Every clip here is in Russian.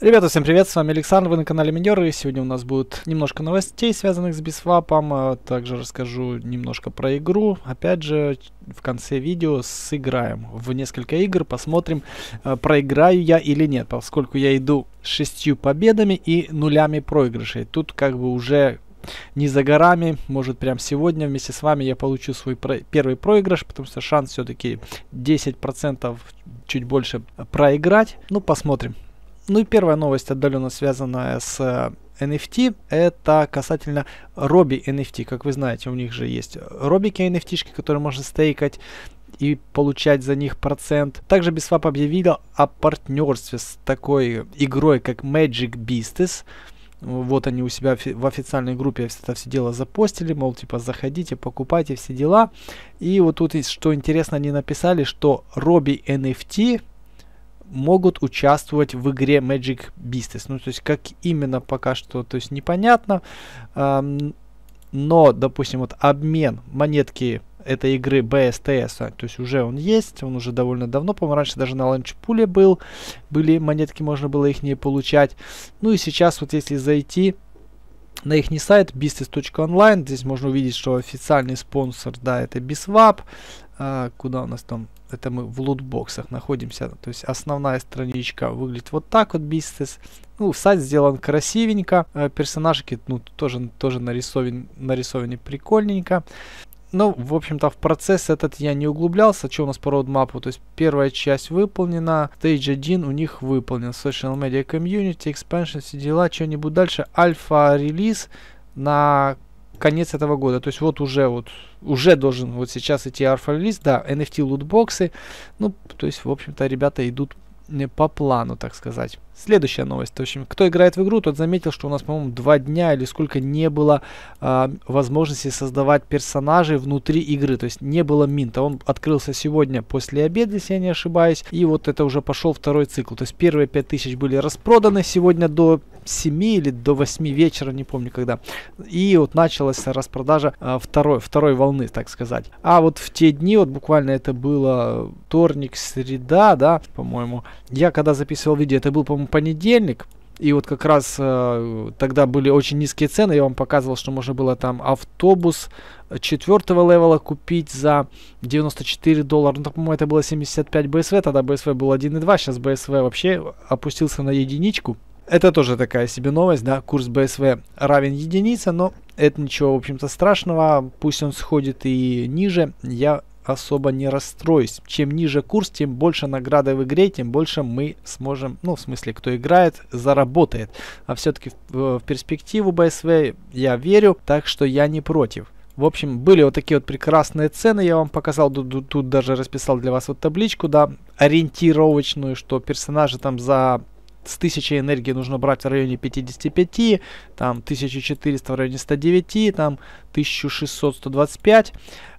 Ребята, всем привет, с вами Александр, вы на канале Миньор, и сегодня у нас будет немножко новостей, связанных с бисвапом, а также расскажу немножко про игру, опять же, в конце видео сыграем в несколько игр, посмотрим, э, проиграю я или нет, поскольку я иду с шестью победами и нулями проигрышей, тут как бы уже не за горами. Может, прям сегодня вместе с вами я получу свой про первый проигрыш, потому что шанс все-таки 10% чуть больше проиграть. Ну, посмотрим. Ну и первая новость, отдаленно связанная с NFT, э, это касательно Робби NFT. Как вы знаете, у них же есть робики NFT, которые можно стейкать и получать за них процент. Также Biswap объявила о партнерстве с такой игрой, как Magic Beasts. Вот они у себя в официальной группе это все дело запостили, мол, типа, заходите, покупайте все дела. И вот тут, что интересно, они написали, что Робби NFT могут участвовать в игре Magic Business. Ну, то есть, как именно пока что, то есть, непонятно. Эм, но, допустим, вот обмен монетки этой игры BSTS, а, то есть уже он есть, он уже довольно давно, по-моему, раньше даже на ланчпуле был, были монетки, можно было их не получать. Ну и сейчас вот если зайти, на их сайт business.online. Здесь можно увидеть, что официальный спонсор, да, это Biswap. А, куда у нас там? Это мы в лутбоксах находимся. То есть основная страничка выглядит вот так вот, Business. Ну, сайт сделан красивенько. А, персонажики, ну, тоже, тоже нарисован, нарисованы прикольненько. Ну, в общем-то, в процесс этот я не углублялся, что у нас по роудмапу. То есть, первая часть выполнена, стейдж 1 у них выполнен. Social Media Community, Expansion, все дела, что-нибудь дальше. Альфа-релиз на конец этого года. То есть вот уже вот уже должен вот сейчас идти альфа-релиз, да, NFT лутбоксы. Ну, то есть, в общем-то, ребята идут не по плану, так сказать. Следующая новость. В общем, кто играет в игру, тот заметил, что у нас, по-моему, два дня или сколько не было э, возможности создавать персонажей внутри игры. То есть не было минта. Он открылся сегодня после обеда, если я не ошибаюсь. И вот это уже пошел второй цикл. То есть первые 5000 были распроданы сегодня до 7 или до 8 вечера, не помню когда. И вот началась распродажа э, второй, второй волны, так сказать. А вот в те дни, вот буквально это было э, вторник, среда, да, по-моему. Я когда записывал видео, это был, по-моему, понедельник. И вот как раз э, тогда были очень низкие цены. Я вам показывал, что можно было там автобус четвертого левела купить за 94 доллара. Ну, по-моему, это было 75 БСВ. Тогда БСВ был 1,2. Сейчас БСВ вообще опустился на единичку. Это тоже такая себе новость, да, курс БСВ равен единице, но это ничего, в общем-то, страшного, пусть он сходит и ниже, я особо не расстроюсь. Чем ниже курс, тем больше награды в игре, тем больше мы сможем, ну, в смысле, кто играет, заработает. А все-таки в, э, в перспективу BSV я верю, так что я не против. В общем, были вот такие вот прекрасные цены, я вам показал, тут, тут даже расписал для вас вот табличку, да, ориентировочную, что персонажи там за с 1000 энергии нужно брать в районе 55, там 1400 в районе 109, там 1600, 125,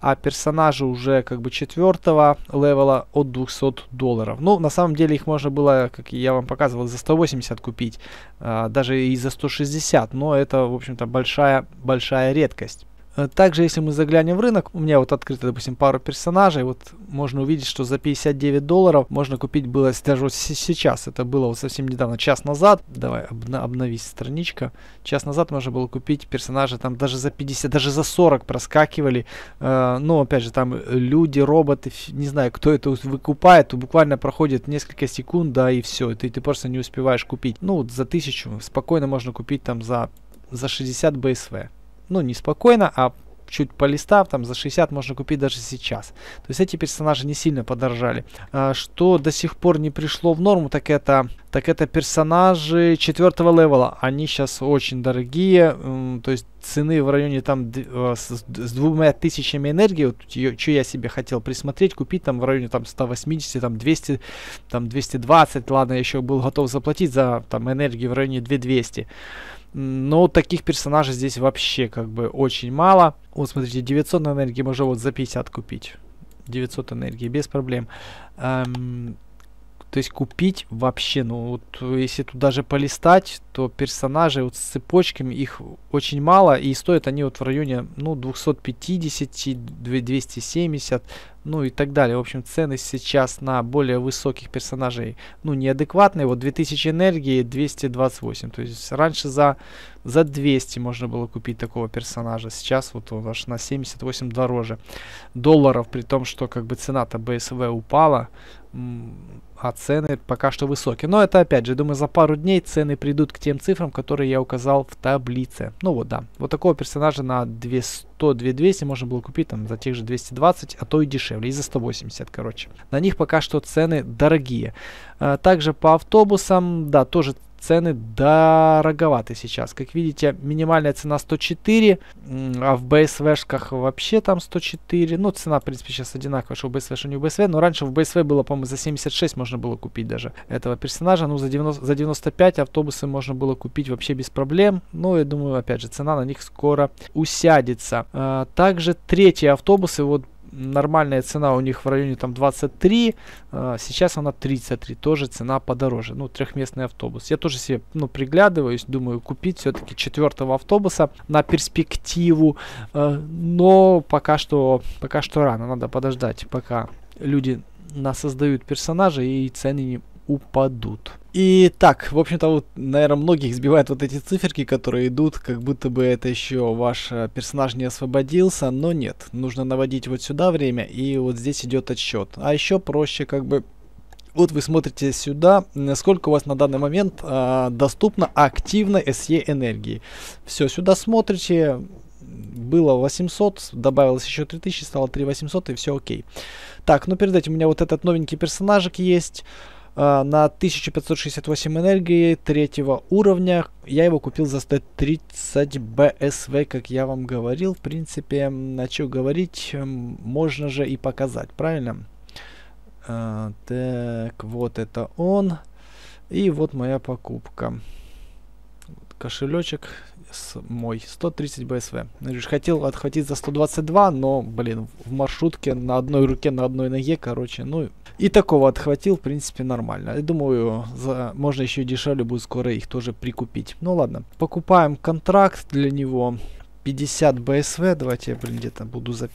а персонажи уже как бы четвертого левела от 200 долларов. Ну, на самом деле их можно было, как я вам показывал, за 180 купить, э, даже и за 160, но это, в общем-то, большая-большая редкость. Э, также, если мы заглянем в рынок, у меня вот открыто, допустим, пару персонажей, вот можно увидеть, что за 59 долларов можно купить было даже вот сейчас, это было вот совсем недавно, час назад, давай обна обновись страничка, час назад можно было купить персонажа там даже за 50, даже за 40 проскакивали, э, но опять же там э, люди, роботы, не знаю, кто это выкупает, то буквально проходит несколько секунд, да, и все, ты, ты просто не успеваешь купить. Ну, вот за тысячу спокойно можно купить там за, за 60 БСВ ну, не спокойно, а чуть полистав, там за 60 можно купить даже сейчас. То есть эти персонажи не сильно подорожали. А, что до сих пор не пришло в норму, так это, так это персонажи четвертого левела. Они сейчас очень дорогие, то есть цены в районе там э, с, с двумя тысячами энергии, вот, что я себе хотел присмотреть, купить там в районе там 180, там 200, там 220, ладно, я еще был готов заплатить за там энергии в районе 2200. Но таких персонажей здесь вообще как бы очень мало. Вот смотрите, 900 энергии можно вот за 50 купить. 900 энергии без проблем. Эм, то есть купить вообще, ну вот если тут даже полистать, то персонажи вот с цепочками их очень мало и стоят они вот в районе ну 250, 270, ну и так далее. В общем цены сейчас на более высоких персонажей ну неадекватные. Вот 2000 энергии 228, то есть раньше за, за 200 можно было купить такого персонажа, сейчас вот он аж на 78 дороже долларов, при том, что как бы цена-то БСВ упала а цены пока что высокие. Но это опять же, думаю, за пару дней цены придут к тем цифрам, которые я указал в таблице. Ну вот, да. Вот такого персонажа на 200-2200 можно было купить там за тех же 220, а то и дешевле, и за 180, короче. На них пока что цены дорогие. А также по автобусам, да, тоже цены дороговаты сейчас. Как видите, минимальная цена 104, а в BSV-шках вообще там 104. Ну, цена, в принципе, сейчас одинаковая, что у BSV, что не у BSV. Но раньше в BSV было, по-моему, за 76 можно было купить даже этого персонажа. Ну, за, 90, за 95 автобусы можно было купить вообще без проблем. Ну, я думаю, опять же, цена на них скоро усядется. А, также третьи автобусы, вот нормальная цена у них в районе там 23, а, сейчас она 33, тоже цена подороже, ну, трехместный автобус. Я тоже себе, ну, приглядываюсь, думаю, купить все-таки четвертого автобуса на перспективу, а, но пока что, пока что рано, надо подождать, пока люди нас создают персонажи и цены не упадут. И так, в общем-то, вот, наверное, многих сбивают вот эти циферки, которые идут, как будто бы это еще ваш э, персонаж не освободился, но нет, нужно наводить вот сюда время, и вот здесь идет отсчет. А еще проще, как бы, вот вы смотрите сюда, сколько у вас на данный момент а, доступно активной SE энергии. Все, сюда смотрите, было 800, добавилось еще 3000, стало 3800 и все окей. Так, ну перед этим у меня вот этот новенький персонажик есть. А, на 1568 энергии третьего уровня. Я его купил за 130 БСВ, как я вам говорил. В принципе, на что говорить, можно же и показать, правильно? А, так, вот это он. И вот моя покупка. Кошелечек с мой 130 БСВ. Ну, хотел отхватить за 122, но, блин, в маршрутке на одной руке, на одной ноге, короче, ну... И такого отхватил, в принципе, нормально. Я думаю, за... можно еще дешевле будет скоро их тоже прикупить. Ну ладно, покупаем контракт для него. 50 БСВ, давайте я, блин, где-то буду, за...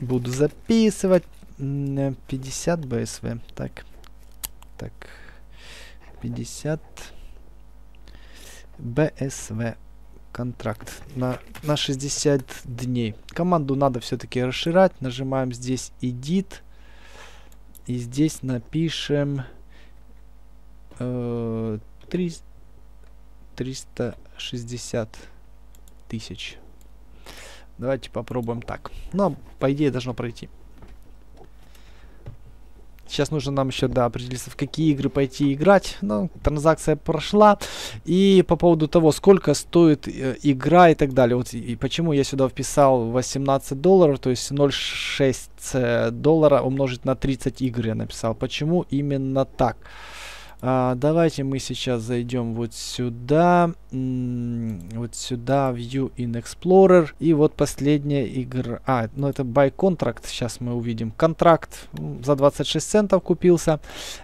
буду записывать. 50 БСВ, так, так, 50 БСВ контракт на, на 60 дней. Команду надо все-таки расширять. Нажимаем здесь edit. И здесь напишем э, 3, 360 тысяч. Давайте попробуем так. Но ну, а по идее, должно пройти. Сейчас нужно нам еще, да, определиться, в какие игры пойти играть. Ну, транзакция прошла. И по поводу того, сколько стоит э, игра и так далее. Вот и почему я сюда вписал 18 долларов, то есть 0,6 э, доллара умножить на 30 игр я написал. Почему именно так? А, давайте мы сейчас зайдем вот сюда, вот сюда, View in Explorer. И вот последняя игра. А, ну это Buy Contract, сейчас мы увидим. Контракт за 26 центов купился.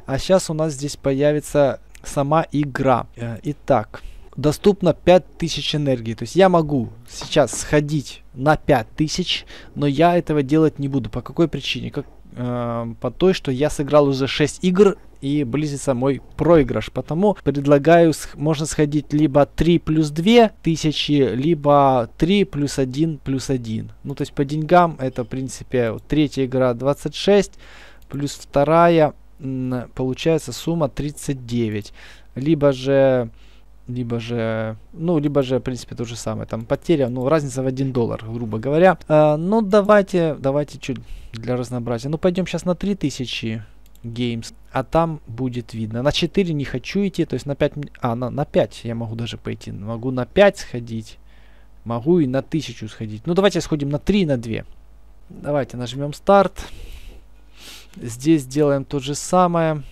А сейчас у нас здесь появится сама игра. Э, итак, доступно 5000 энергии. То есть я могу сейчас сходить на 5000, но я этого делать не буду. По какой причине? Как, Э, по той, что я сыграл уже 6 игр и близится мой проигрыш. Потому предлагаю, можно сходить либо 3 плюс 2 тысячи, либо 3 плюс 1 плюс 1. Ну, то есть по деньгам это, в принципе, третья игра 26, плюс вторая, получается сумма 39. Либо же либо же, ну, либо же, в принципе, то же самое, там, потеря, ну, разница в 1 доллар, грубо говоря. А, ну, давайте, давайте чуть для разнообразия, ну, пойдем сейчас на 3000 Games, а там будет видно. На 4 не хочу идти, то есть на 5, а, на, на 5 я могу даже пойти, могу на 5 сходить, могу и на 1000 сходить. Ну, давайте сходим на 3, на 2. Давайте нажмем старт. Здесь делаем то же самое.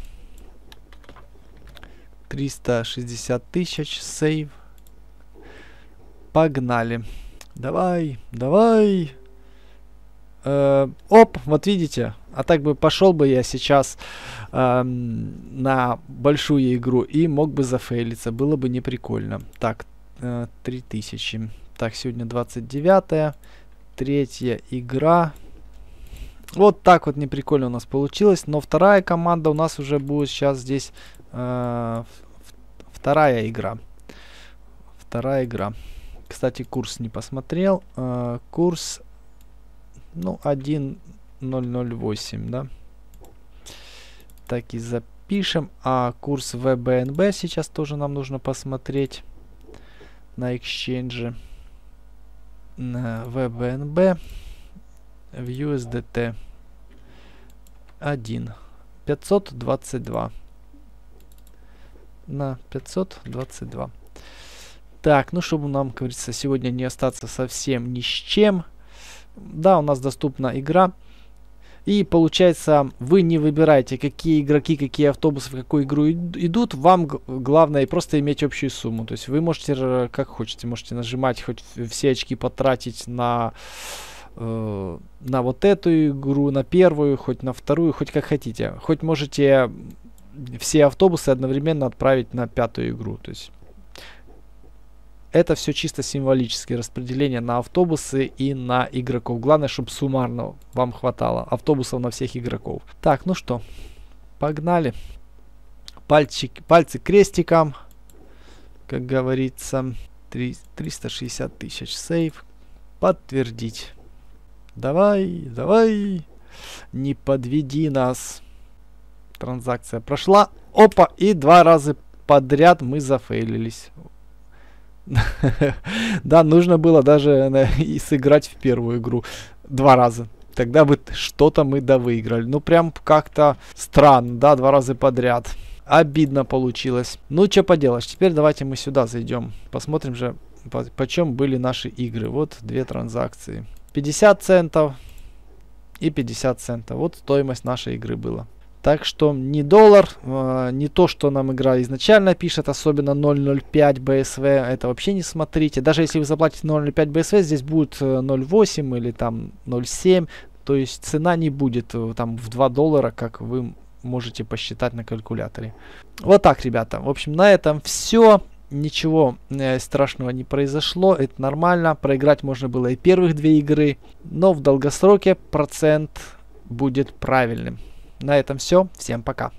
360 тысяч, сейв. Погнали. Давай, давай. Э, оп, вот видите. А так бы пошел бы я сейчас э, на большую игру и мог бы зафейлиться. Было бы неприкольно. Так, э, 3000. Так, сегодня 29 -е, третья игра. Вот так вот неприкольно у нас получилось. Но вторая команда у нас уже будет сейчас здесь... Э, вторая игра. Вторая игра. Кстати, курс не посмотрел. Э, курс... Ну, 1.008, да? Так и запишем. А курс ВБНБ сейчас тоже нам нужно посмотреть на эксченже. На ВБНБ в USDT 1 522 на 522 так ну чтобы нам говорится сегодня не остаться совсем ни с чем да у нас доступна игра и получается, вы не выбираете, какие игроки, какие автобусы, в какую игру идут. Вам главное просто иметь общую сумму. То есть вы можете, как хотите, можете нажимать, хоть все очки потратить на на вот эту игру, на первую, хоть на вторую, хоть как хотите. Хоть можете все автобусы одновременно отправить на пятую игру. То есть это все чисто символические распределения на автобусы и на игроков. Главное, чтобы суммарно вам хватало автобусов на всех игроков. Так, ну что, погнали. Пальчик, пальцы крестиком, как говорится, 3, 360 тысяч сейв. Подтвердить. Давай, давай. Не подведи нас. Транзакция прошла. Опа, и два раза подряд мы зафейлились. Да, нужно было даже э, и сыграть в первую игру два раза. Тогда бы что-то мы да выиграли. Ну, прям как-то странно, да, два раза подряд. Обидно получилось. Ну, что поделаешь. Теперь давайте мы сюда зайдем. Посмотрим же, по почем были наши игры. Вот две транзакции. 50 центов и 50 центов. Вот стоимость нашей игры была. Так что не доллар, э, не то, что нам игра изначально пишет, особенно 0.05 BSV, это вообще не смотрите. Даже если вы заплатите 0.05 BSV, здесь будет 0.8 э, или там 0.7, то есть цена не будет э, там в 2 доллара, как вы можете посчитать на калькуляторе. Вот так, ребята. В общем, на этом все ничего э, страшного не произошло, это нормально, проиграть можно было и первых две игры, но в долгосроке процент будет правильным. На этом все, всем пока.